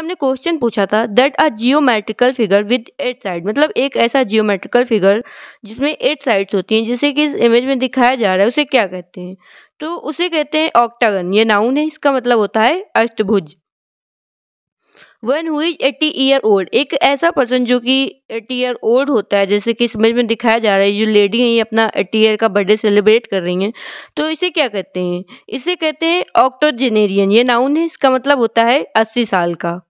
हमने क्वेश्चन पूछा था that a geometrical figure with eight side मतलब एक ऐसा जियोमेट्रिकल फिगर जिसमें एट साइड्स होती हैं जैसे कि इस इमेज में दिखाया जा रहा है उसे क्या कहते हैं तो उसे कहते हैं ऑक्टागन ये नाउन है इसका मतलब होता है अष्टभुज one who is eighty year old एक ऐसा पर्सन जो कि एट्टी ईयर ओल्ड होता है जैसे कि इस इमेज में दिखाया जा रहा है जो लेडी है ये अपना एट्टी ईयर का बर्थडे सेलिब्रेट कर रही हैं तो इसे क्या कहते हैं इसे कहते हैं ऑक्टोजेनेरियन ये नाउन है इसका मतलब होता है अस्सी साल का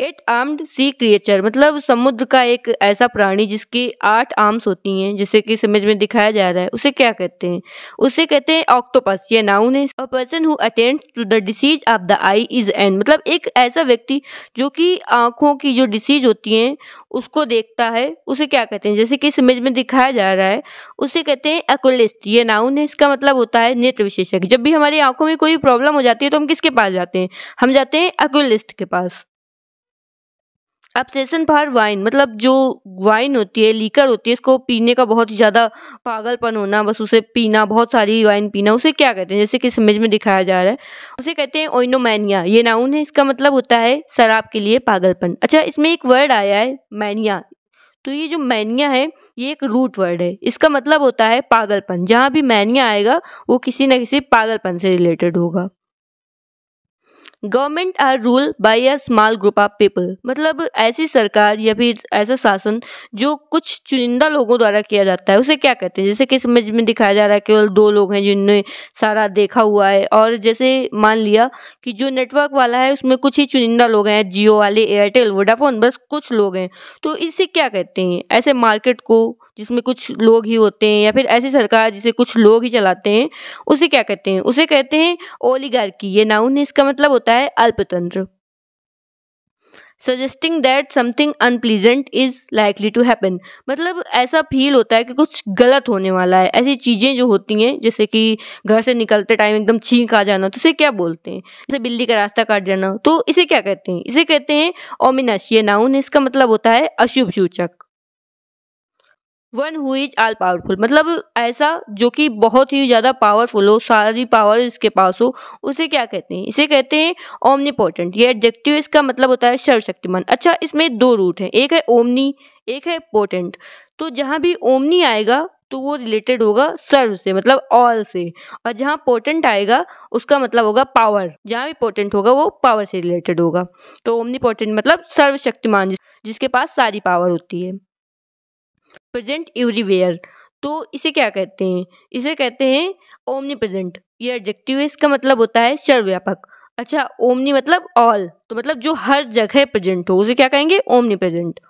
एट आर्म्ड सी क्रिएचर मतलब समुद्र का एक ऐसा प्राणी जिसकी आठ आर्म्स होती हैं जिसे कि समझ में दिखाया जा रहा है उसे क्या कहते हैं उसे कहते हैं ऑक्टोपस ये नाउन है a person who attend to the disease of the eye is an मतलब एक ऐसा व्यक्ति जो कि आँखों की जो डिसीज होती हैं उसको देखता है उसे क्या कहते हैं जैसे कि समझ में दिखाया जा रहा है उसे कहते हैं एकोलिस्ट ये नाउन है इसका मतलब होता है नेत्र विशेषज्ञ जब भी हमारी आंखों में कोई प्रॉब्लम हो जाती है तो हम किसके पास जाते हैं हम जाते हैं एकोलिस्ट के पास अपसेसन फॉर वाइन मतलब जो वाइन होती है लीकर होती है इसको पीने का बहुत ही ज़्यादा पागलपन होना बस उसे पीना बहुत सारी वाइन पीना उसे क्या कहते हैं जैसे कि समझ में दिखाया जा रहा है उसे कहते हैं ओइनोमैनिया ये नाउन है इसका मतलब होता है शराब के लिए पागलपन अच्छा इसमें एक वर्ड आया है मैनिया तो ये जो मैनिया है ये एक रूट वर्ड है इसका मतलब होता है पागलपन जहाँ भी मैनिया आएगा वो किसी न किसी पागलपन से रिलेटेड होगा government are rule by a small group of people मतलब ऐसी सरकार या फिर ऐसा शासन जो कुछ चुनिंदा लोगों द्वारा किया जाता है उसे क्या कहते हैं जैसे कि समझ में दिखाया जा रहा है केवल दो लोग हैं जिनने सारा देखा हुआ है और जैसे मान लिया कि जो नेटवर्क वाला है उसमें कुछ ही चुनिंदा लोग हैं जियो वाले एयरटेल वोडाफोन बस कुछ लोग हैं तो इसे क्या कहते हैं ऐसे मार्केट को जिसमें कुछ लोग ही होते हैं या फिर ऐसी सरकार जिसे कुछ लोग ही चलाते हैं उसे क्या कहते हैं उसे कहते हैं ओलीगार्की ये नाउन है इसका मतलब होता है अल्पतंत्र suggesting that something unpleasant is likely to happen मतलब ऐसा फील होता है कि कुछ गलत होने वाला है ऐसी चीज़ें जो होती हैं जैसे कि घर से निकलते टाइम एकदम छींक आ जाना तो इसे क्या बोलते हैं जैसे बिल्ली का रास्ता काट जाना तो इसे क्या कहते हैं इसे कहते हैं ओमिनस ये नाउन इसका मतलब होता है अशुभ सूचक one who is all powerful मतलब ऐसा जो कि बहुत ही ज़्यादा पावरफुल हो सारी पावर इसके पास हो उसे क्या कहते हैं इसे कहते हैं ओमनी पोर्टेंट ये एडजेक्टिव इसका मतलब होता है सर्वशक्तिमान अच्छा इसमें दो रूट हैं एक है ओमनी एक है पोर्टेंट तो जहाँ भी ओमनी आएगा तो वो रिलेटेड होगा सर्व से मतलब ऑल से और जहाँ पोर्टेंट आएगा उसका मतलब होगा पावर जहाँ भी पोर्टेंट होगा वो पावर से रिलेटेड होगा तो ओमनी पोर्टेंट मतलब सर्वशक्तिमान जिसके पास सारी पावर होती है प्रेजेंट एवरीवेयर तो इसे क्या कहते हैं इसे कहते हैं ओमनी प्रेजेंट ये एडजेक्टिव है इसका मतलब होता है सर्वव्यापक अच्छा ओमनी मतलब ऑल तो मतलब जो हर जगह प्रेजेंट हो उसे क्या कहेंगे omnipresent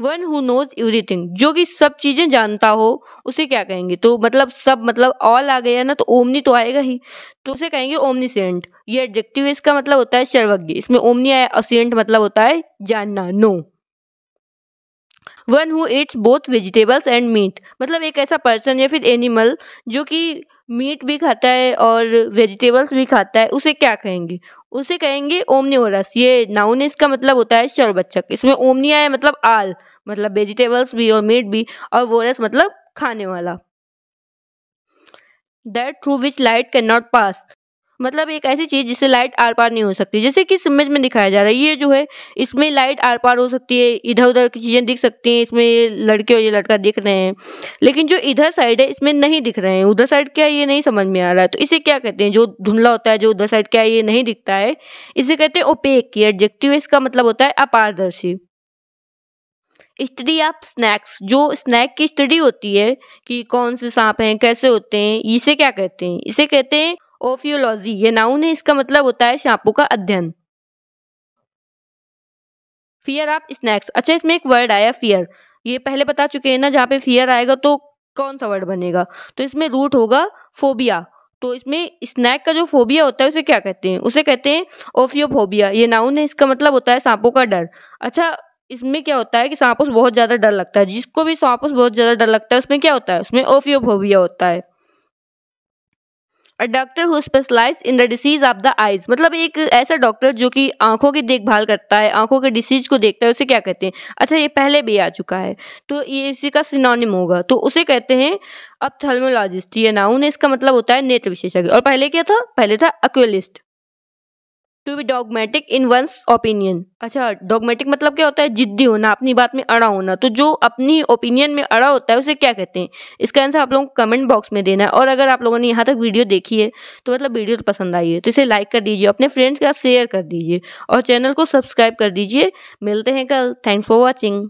one who knows everything जो कि सब चीज़ें जानता हो उसे क्या कहेंगे तो मतलब सब मतलब ऑल आ गया ना तो ओमनी तो आएगा ही तो उसे कहेंगे ओमनी सेंट ये एडजेक्टिव इसका मतलब होता है सर्वज्ञ इसमें ओमनी आया असेंट मतलब होता है जानना know one who eats both vegetables and meat मतलब एक ऐसा पर्सन या फिर एनिमल जो कि मीट भी खाता है और वेजिटेबल्स भी खाता है उसे क्या कहेंगे उसे कहेंगे ओमनीवोरस ये नाउन इसका मतलब होता है बच्चक इसमें ओमनिया है मतलब आल मतलब वेजिटेबल्स भी और मीट भी और वोरस मतलब खाने वाला that through which light can not pass मतलब एक ऐसी चीज़ जिससे लाइट आर पार नहीं हो सकती जैसे कि इमेज में दिखाया जा रहा है ये जो है इसमें लाइट आर पार हो सकती है इधर उधर की चीज़ें दिख सकती हैं इसमें ये लड़के और ये लड़का दिख रहे हैं लेकिन जो इधर साइड है इसमें नहीं दिख रहे हैं उधर साइड क्या है ये नहीं समझ में आ रहा है तो इसे क्या कहते हैं जो धुंधला होता है जो उधर साइड क्या है ये नहीं दिखता है इसे कहते हैं ओपेक एडजेक्टिव इसका मतलब होता है अपारदर्शी स्टडी ऑफ स्नैक्स जो स्नैक की स्टडी होती है कि कौन से सांप हैं कैसे होते हैं इसे क्या कहते हैं इसे कहते हैं ओफियोलॉजी ये नाउन है इसका मतलब होता है शाम्पू का अध्ययन फियर आप स्नैक्स अच्छा इसमें एक वर्ड आया फियर ये पहले बता चुके हैं ना जहाँ पे फियर आएगा तो कौन सा वर्ड बनेगा तो इसमें रूट होगा फोबिया तो इसमें स्नैक का जो फोबिया होता है उसे क्या कहते हैं उसे कहते हैं ओफियोफोबिया ये नाउन है इसका मतलब होता है सांपों का डर अच्छा इसमें क्या होता है कि सांपों से बहुत ज़्यादा डर लगता है जिसको भी सांपों से बहुत ज़्यादा डर लगता है उसमें क्या होता है उसमें ओफियोफोबिया होता है doctor who specialize in the disease of the eyes मतलब एक ऐसा डॉक्टर जो कि आंखों की देखभाल करता है आंखों के डिसीज को देखता है उसे क्या कहते हैं अच्छा ये पहले भी आ चुका है तो ये इसी का सिनोनिम होगा तो उसे कहते हैं अब थर्मोलॉजिस्ट ये नाउन इसका मतलब होता है नेत्र विशेषज्ञ और पहले क्या था पहले था oculist to be dogmatic in one's opinion अच्छा डॉगमेटिक मतलब क्या होता है जिद्दी होना अपनी बात में अड़ा होना तो जो अपनी ओपिनियन में अड़ा होता है उसे क्या कहते हैं इसका आंसर आप लोगों को कमेंट बॉक्स में देना है और अगर आप लोगों ने यहाँ तक वीडियो देखी है तो मतलब वीडियो तो पसंद आई है तो इसे लाइक कर दीजिए अपने फ्रेंड्स के साथ शेयर कर दीजिए और चैनल को सब्सक्राइब कर दीजिए मिलते हैं कल थैंक्स फॉर वॉचिंग